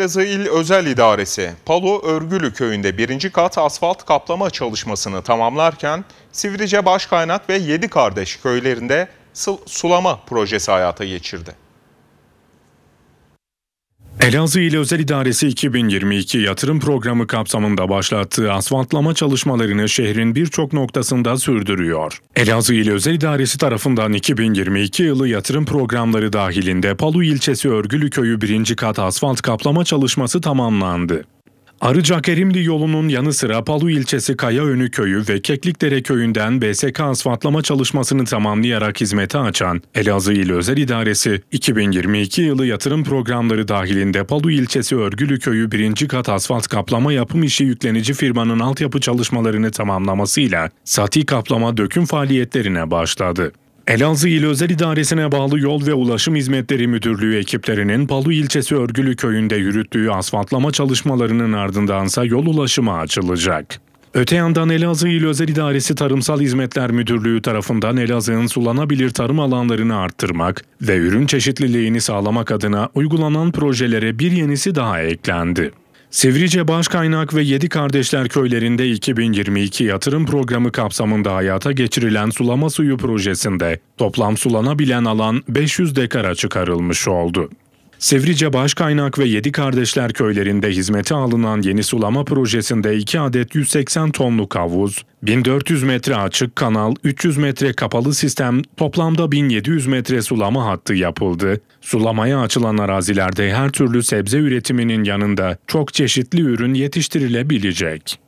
Plaza Özel İdaresi, Palo Örgülü Köyü'nde birinci kat asfalt kaplama çalışmasını tamamlarken Sivrice Başkaynak ve Yedi Kardeş köylerinde sulama projesi hayata geçirdi. Elazığ İl Özel İdaresi 2022 yatırım programı kapsamında başlattığı asfaltlama çalışmalarını şehrin birçok noktasında sürdürüyor. Elazığ İl Özel İdaresi tarafından 2022 yılı yatırım programları dahilinde Palu ilçesi Örgülü köyü 1. kat asfalt kaplama çalışması tamamlandı. Arıcakerimli yolunun yanı sıra Palu ilçesi Kayaönü köyü ve Keklikdere köyünden BSK asfaltlama çalışmasını tamamlayarak hizmete açan Elazığ İl Özel İdaresi 2022 yılı yatırım programları dahilinde Palu ilçesi Örgülü köyü birinci kat asfalt kaplama yapım işi yüklenici firmanın altyapı çalışmalarını tamamlamasıyla sati kaplama döküm faaliyetlerine başladı. Elazığ İl Özel İdaresi'ne bağlı Yol ve Ulaşım Hizmetleri Müdürlüğü ekiplerinin Palu ilçesi Örgülü köyünde yürüttüğü asfaltlama çalışmalarının ardındansa yol ulaşıma açılacak. Öte yandan Elazığ İl Özel İdaresi Tarımsal Hizmetler Müdürlüğü tarafından Elazığ'ın sulanabilir tarım alanlarını arttırmak ve ürün çeşitliliğini sağlamak adına uygulanan projelere bir yenisi daha eklendi. Sivrice Başkaynak ve Yedi Kardeşler köylerinde 2022 yatırım programı kapsamında hayata geçirilen sulama suyu projesinde toplam sulanabilen alan 500 dekara çıkarılmış oldu. Sivrice Başkaynak ve Yedi Kardeşler köylerinde hizmete alınan yeni sulama projesinde 2 adet 180 tonluk havuz, 1400 metre açık kanal, 300 metre kapalı sistem, toplamda 1700 metre sulama hattı yapıldı. Sulamaya açılan arazilerde her türlü sebze üretiminin yanında çok çeşitli ürün yetiştirilebilecek.